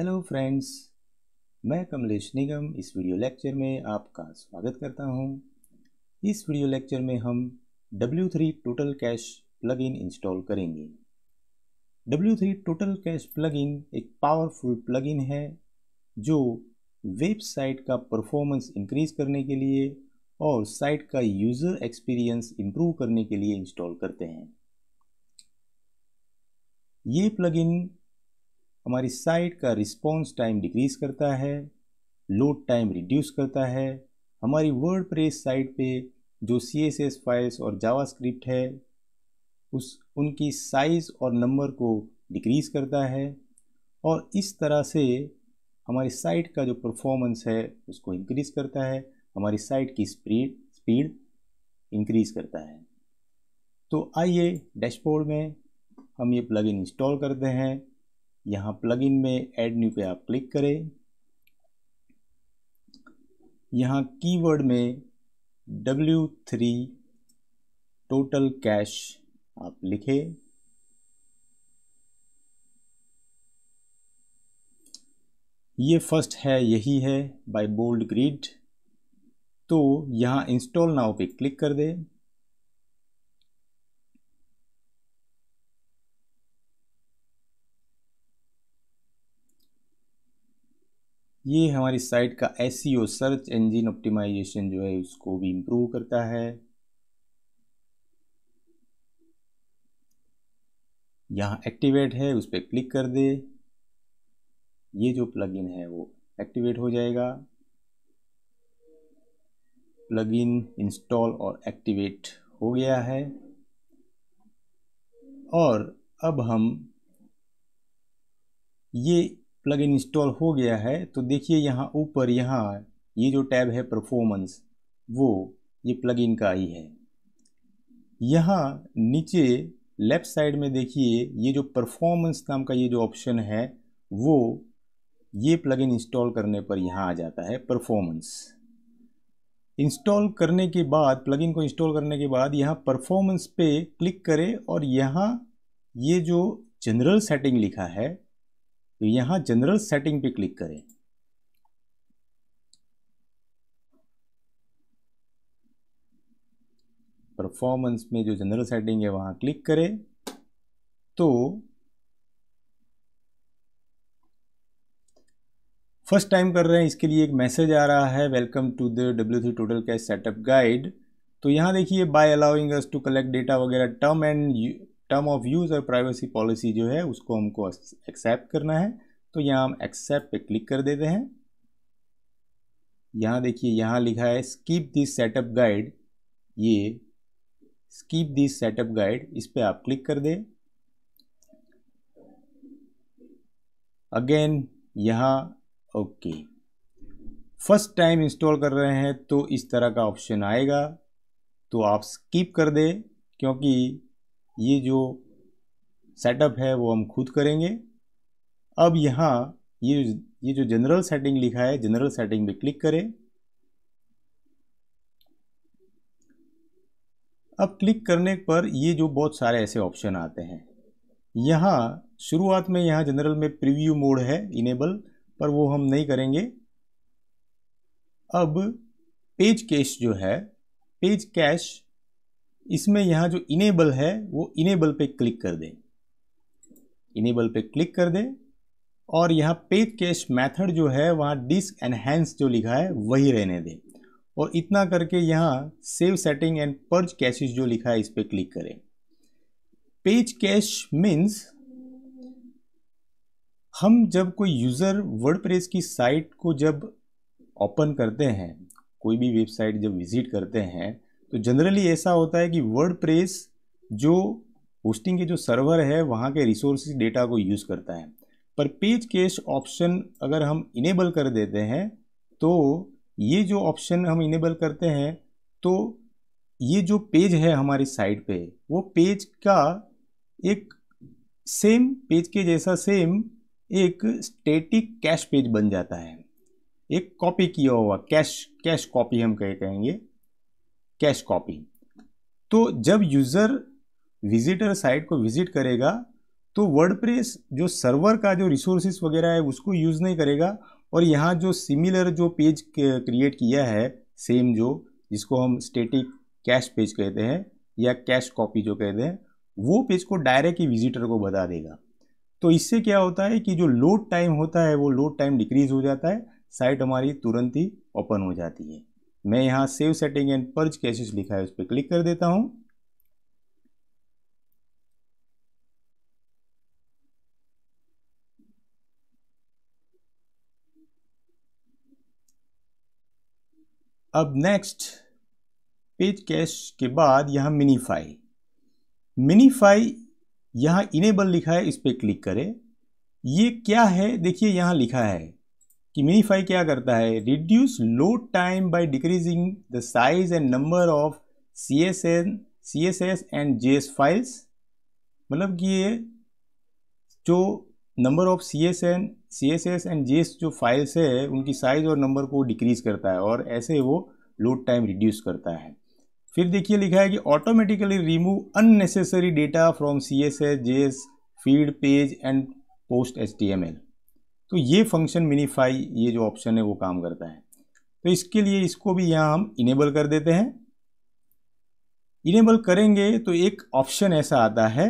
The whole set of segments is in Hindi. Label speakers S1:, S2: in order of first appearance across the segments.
S1: हेलो फ्रेंड्स मैं कमलेश निगम इस वीडियो लेक्चर में आपका स्वागत करता हूं। इस वीडियो लेक्चर में हम W3 total cache plug install करेंगे W3 टोटल कैश प्लग एक पावरफुल प्लग है जो वेबसाइट का परफॉर्मेंस इंक्रीज करने के लिए और साइट का यूज़र एक्सपीरियंस इम्प्रूव करने के लिए इंस्टॉल करते हैं ये प्लगइन हमारी साइट का रिस्पॉन्स टाइम डिक्रीज़ करता है लोड टाइम रिड्यूस करता है हमारी वर्ड प्रेस साइट पे जो सी एस एस फाइल्स और जावा स्क्रिप्ट है उस उनकी साइज़ और नंबर को डिक्रीज़ करता है और इस तरह से हमारी साइट का जो परफॉर्मेंस है उसको इंक्रीज़ करता है हमारी साइट की स्पीड स्पीड इंक्रीज़ करता है तो आइए डैशबोर्ड में हम ये प्लगइन इंस्टॉल करते हैं यहाँ प्लगइन में ऐड न्यू पे आप क्लिक करें यहाँ कीवर्ड में डब्ल्यू थ्री टोटल कैश आप लिखें ये फर्स्ट है यही है बाय बोल्ड ग्रिड तो यहाँ इंस्टॉल नाउ पे क्लिक कर दें ये हमारी साइट का एस सर्च इंजन ऑप्टिमाइजेशन जो है उसको भी इम्प्रूव करता है यहाँ एक्टिवेट है उस पर क्लिक कर दे ये जो प्लगइन है वो एक्टिवेट हो जाएगा प्लगइन इंस्टॉल और एक्टिवेट हो गया है और अब हम ये प्लग इन इंस्टॉल हो गया है तो देखिए यहाँ ऊपर यहाँ ये जो टैब है परफॉर्मेंस वो ये प्लग इन का ही है यहाँ नीचे लेफ़्ट साइड में देखिए ये जो परफॉर्मेंस नाम का ये जो ऑप्शन है वो ये प्लगइन इंस्टॉल करने पर यहाँ आ जाता है परफॉर्मेंस इंस्टॉल करने के बाद प्लगइन को इंस्टॉल करने के बाद यहाँ परफॉर्मेंस पे क्लिक करें और यहाँ ये जो जनरल सेटिंग लिखा है तो यहां जनरल सेटिंग पे क्लिक करें परफॉर्मेंस में जो जनरल सेटिंग है वहां क्लिक करें तो फर्स्ट टाइम कर रहे हैं इसके लिए एक मैसेज आ रहा है welcome to the W three total cache setup guide तो यहां देखिए by allowing us to collect data वगैरह term and term of use और प्राइवेसी पॉलिसी जो है उसको हमको एक्सेप्ट करना है तो यहाँ हम एक्सेप्ट पे क्लिक कर देते हैं यहाँ देखिए यहाँ लिखा है स्कीप दिस सेटअप गाइड ये स्कीप दिस सेटअप गाइड इस पर आप क्लिक कर दें अगेन यहाँ ओके फर्स्ट टाइम इंस्टॉल कर रहे हैं तो इस तरह का ऑप्शन आएगा तो आप स्कीप कर दें क्योंकि ये जो सेटअप है वो हम खुद करेंगे अब यहाँ ये ये जो जनरल सेटिंग लिखा है जनरल सेटिंग पे क्लिक करें अब क्लिक करने पर ये जो बहुत सारे ऐसे ऑप्शन आते हैं यहाँ शुरुआत में यहाँ जनरल में प्रीव्यू मोड है इनेबल पर वो हम नहीं करेंगे अब पेज कैश जो है पेज कैश इसमें यहाँ जो इनेबल है वो इनेबल पे क्लिक कर दें इनेबल पे क्लिक कर दें और यहाँ पेज कैश मेथड जो है वहाँ डिस्क एनहेंस जो लिखा है वही रहने दें और इतना करके यहाँ save setting and purge caches जो लिखा है इस पर क्लिक करें पेज कैश मीन्स हम जब कोई यूज़र वर्डप्रेस की साइट को जब ओपन करते हैं कोई भी वेबसाइट जब विज़िट करते हैं तो जनरली ऐसा होता है कि वर्ड प्रेस जो होस्टिंग के जो सर्वर है वहाँ के रिसोर्स डेटा को यूज़ करता है पर पेज कैश ऑप्शन अगर हम इनेबल कर देते हैं तो ये जो ऑप्शन हम इनेबल करते हैं तो ये जो पेज है हमारी साइट पे वो पेज का एक सेम पेज के जैसा सेम एक स्टैटिक कैश पेज बन जाता है एक कॉपी किया हुआ कैश कैश कॉपी हम कह कहेंगे कैश कॉपी तो जब यूज़र विजिटर साइट को विजिट करेगा तो वर्डप्रेस जो सर्वर का जो रिसोर्सेस वगैरह है उसको यूज़ नहीं करेगा और यहाँ जो सिमिलर जो पेज क्रिएट किया है सेम जो जिसको हम स्टेटिक कैश पेज कहते हैं या कैश कॉपी जो कहते हैं वो पेज को डायरेक्ट ही विजिटर को बता देगा तो इससे क्या होता है कि जो लोड टाइम होता है वो लोड टाइम डिक्रीज हो जाता है साइट हमारी तुरंत ही ओपन हो जाती है मैं यहाँ save setting and purge caches लिखा है उस पर क्लिक कर देता हूँ अब नेक्स्ट पेज कैश के बाद यहाँ मिनीफाई मिनीफाई यहाँ इनेबल लिखा है इस पर क्लिक करें ये क्या है देखिए यहाँ लिखा है कि मिनीफाई क्या करता है reduce load time by decreasing the size and number of C S N C S S and J S files मतलब कि ये जो number of C S N C S S and J S जो फाइल्स है उनकी साइज़ और नंबर को डिक्रीज़ करता है और ऐसे वो लोड टाइम रिड्यूस करता है फिर देखिए लिखा है कि automatically remove unnecessary data from C S S J S feed page and post H T M L तो ये फंक्शन मिनीफाई ये जो ऑप्शन है वो काम करता है तो इसके लिए इसको भी यहाँ हम इनेबल कर देते हैं इनेबल करेंगे तो एक ऑप्शन ऐसा आता है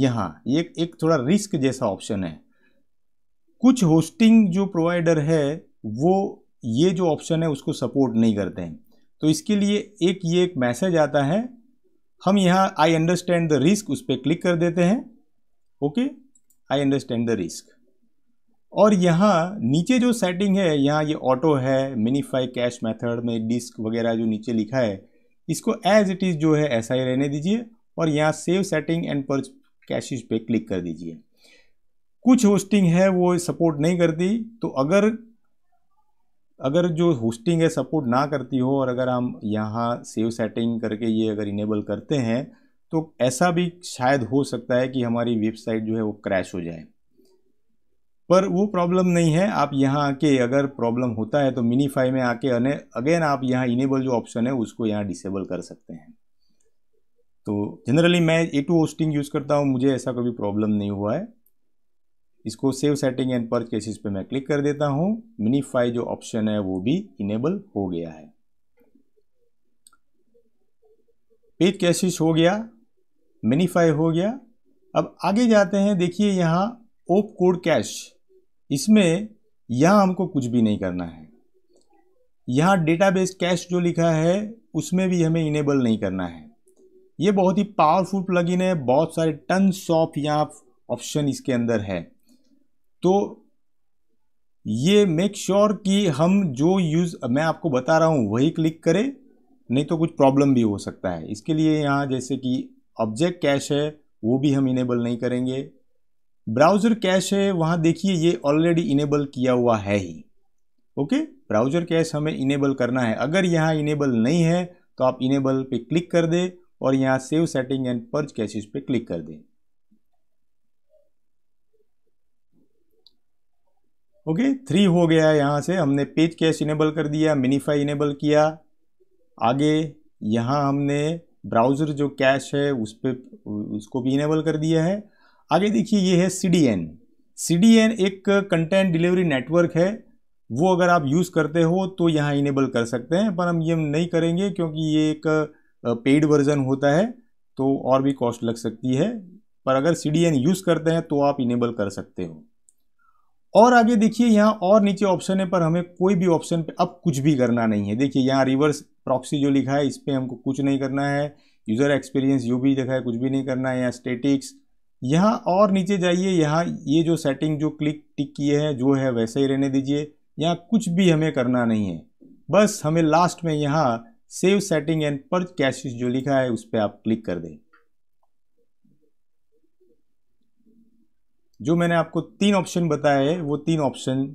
S1: यहाँ ये एक, एक थोड़ा रिस्क जैसा ऑप्शन है कुछ होस्टिंग जो प्रोवाइडर है वो ये जो ऑप्शन है उसको सपोर्ट नहीं करते हैं तो इसके लिए एक ये एक मैसेज आता है हम यहाँ आई अंडरस्टैंड द रिस्क उस पर क्लिक कर देते हैं okay I understand the risk और यहाँ नीचे जो सेटिंग है यहाँ ये ऑटो है मिनीफाई कैश मेथड में डिस्क वगैरह जो नीचे लिखा है इसको एज इट इज़ जो है ऐसा ही रहने दीजिए और यहाँ सेव सेटिंग एंड पर कैशिज पे क्लिक कर दीजिए कुछ होस्टिंग है वो सपोर्ट नहीं करती तो अगर अगर जो होस्टिंग है सपोर्ट ना करती हो और अगर हम यहाँ सेव सेटिंग करके ये अगर इनेबल करते हैं तो ऐसा भी शायद हो सकता है कि हमारी वेबसाइट जो है वो क्रैश हो जाए पर वो प्रॉब्लम नहीं है आप यहाँ आके अगर प्रॉब्लम होता है तो मिनीफाई में आके अगेन आप यहाँ इनेबल जो ऑप्शन है उसको यहाँ डिसेबल कर सकते हैं तो जनरली मैं ए टू होस्टिंग यूज़ करता हूँ मुझे ऐसा कभी प्रॉब्लम नहीं हुआ है इसको save setting and purge caches पे मैं क्लिक कर देता हूँ मिनीफाई जो ऑप्शन है वो भी इनेबल हो गया है पेज कैशिश हो गया मिनीफाई हो गया अब आगे जाते हैं देखिए यहाँ ओप कोड कैश इसमें यहाँ हमको कुछ भी नहीं करना है यहाँ डेटाबेस कैश जो लिखा है उसमें भी हमें इनेबल नहीं करना है ये बहुत ही पावरफुल प्लगइन है बहुत सारे टन ऑफ यहाँ ऑप्शन इसके अंदर है तो ये मेक श्योर sure कि हम जो यूज़ मैं आपको बता रहा हूँ वही क्लिक करें नहीं तो कुछ प्रॉब्लम भी हो सकता है इसके लिए यहाँ जैसे कि ऑब्जेक्ट कैश है वो भी हम इनेबल नहीं करेंगे ब्राउज़र कैश है वहाँ देखिए ये ऑलरेडी इनेबल किया हुआ है ही ओके ब्राउज़र कैश हमें इनेबल करना है अगर यहाँ इनेबल नहीं है तो आप इनेबल पे क्लिक कर दें और यहाँ save setting and purge caches पे क्लिक कर दें ओके थ्री हो गया यहाँ से हमने पेज कैश इनेबल कर दिया मिनीफाई इनेबल किया आगे यहाँ हमने ब्राउज़र जो कैश है उस पर उसको भी इनेबल कर दिया है आगे देखिए ये है C D N C D N एक कंटेंट डिलीवरी नेटवर्क है वो अगर आप यूज़ करते हो तो यहाँ इनेबल कर सकते हैं पर हम ये नहीं करेंगे क्योंकि ये एक पेड वर्जन होता है तो और भी कॉस्ट लग सकती है पर अगर सी डी एन यूज़ करते हैं तो आप इनेबल कर सकते हो और आगे देखिए यहाँ और नीचे ऑप्शन है पर हमें कोई भी ऑप्शन पे अब कुछ भी करना नहीं है देखिए यहाँ रिवर्स प्रॉक्सी जो लिखा है इस पर हमको कुछ नहीं करना है यूज़र एक्सपीरियंस जो भी लिखा है कुछ भी नहीं करना है यहाँ स्टेटिक्स यहाँ और नीचे जाइए यहाँ ये जो सेटिंग जो क्लिक टिक किए हैं जो है वैसे ही रहने दीजिए यहाँ कुछ भी हमें करना नहीं है बस हमें लास्ट में यहाँ save setting and purge cache जो लिखा है उस पर आप क्लिक कर दें जो मैंने आपको तीन ऑप्शन बताए हैं वो तीन ऑप्शन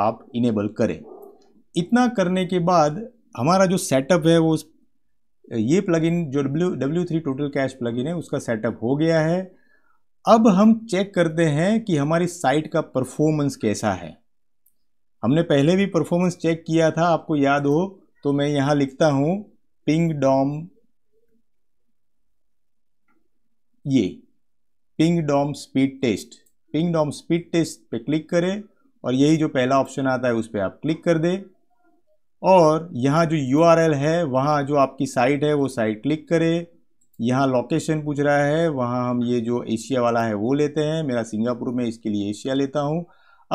S1: आप इनेबल करें इतना करने के बाद हमारा जो सेटअप है वो ये प्लगइन जो W W three total cache plugin है उसका सेटअप हो गया है अब हम चेक करते हैं कि हमारी साइट का परफॉर्मेंस कैसा है हमने पहले भी परफॉर्मेंस चेक किया था आपको याद हो तो मैं यहां लिखता हूं पिंग डॉम ये Pingdom speed test Pingdom speed test पे क्लिक करें और यही जो पहला ऑप्शन आता है उस पर आप क्लिक कर दें और यहाँ जो यू है वहाँ जो आपकी साइट है वो साइट क्लिक करें यहाँ लोकेशन पूछ रहा है वहाँ हम ये जो एशिया वाला है वो लेते हैं मेरा सिंगापुर में इसके लिए एशिया लेता हूँ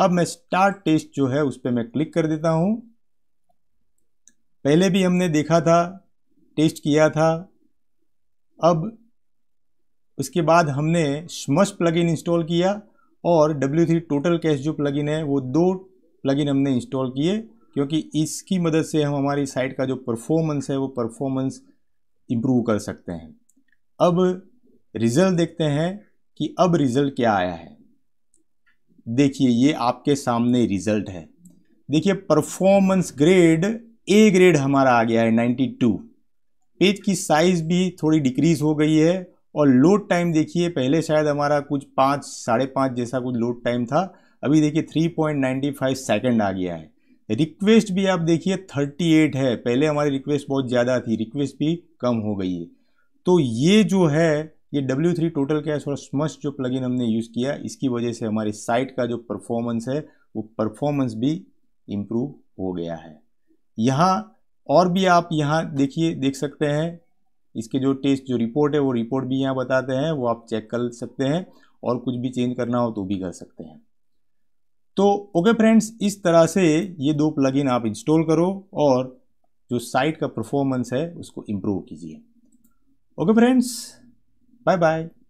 S1: अब मैं स्टार्ट टेस्ट जो है उस पर मैं क्लिक कर देता हूँ पहले भी हमने देखा था टेस्ट किया था अब उसके बाद हमने स्मश प्लगइन इंस्टॉल किया और W3 टोटल कैश जो प्लगइन है वो दो प्लगइन हमने इंस्टॉल किए क्योंकि इसकी मदद से हम हमारी साइट का जो परफॉर्मेंस है वो परफॉर्मेंस इम्प्रूव कर सकते हैं अब रिज़ल्ट देखते हैं कि अब रिज़ल्ट क्या आया है देखिए ये आपके सामने रिज़ल्ट है देखिए परफॉर्मेंस ग्रेड ए ग्रेड हमारा आ गया है 92 पेज की साइज़ भी थोड़ी डिक्रीज़ हो गई है और लोड टाइम देखिए पहले शायद हमारा कुछ पाँच साढ़े पाँच जैसा कुछ लोड टाइम था अभी देखिए 3.95 सेकेंड आ गया है रिक्वेस्ट भी आप देखिए 38 है पहले हमारी रिक्वेस्ट बहुत ज़्यादा थी रिक्वेस्ट भी कम हो गई है तो ये जो है ये W3 टोटल क्या है थोड़ा स्मस्ट जो प्लगइन हमने यूज़ किया इसकी वजह से हमारी साइट का जो परफॉर्मेंस है वो परफॉर्मेंस भी इम्प्रूव हो गया है यहाँ और भी आप यहाँ देखिए देख सकते हैं इसके जो टेस्ट जो रिपोर्ट है वो रिपोर्ट भी यहाँ बताते हैं वो आप चेक कर सकते हैं और कुछ भी चेंज करना हो तो भी कर सकते हैं तो ओके फ्रेंड्स इस तरह से ये दो प्लगइन आप इंस्टॉल करो और जो साइट का परफॉर्मेंस है उसको इम्प्रूव कीजिए okay friends bye bye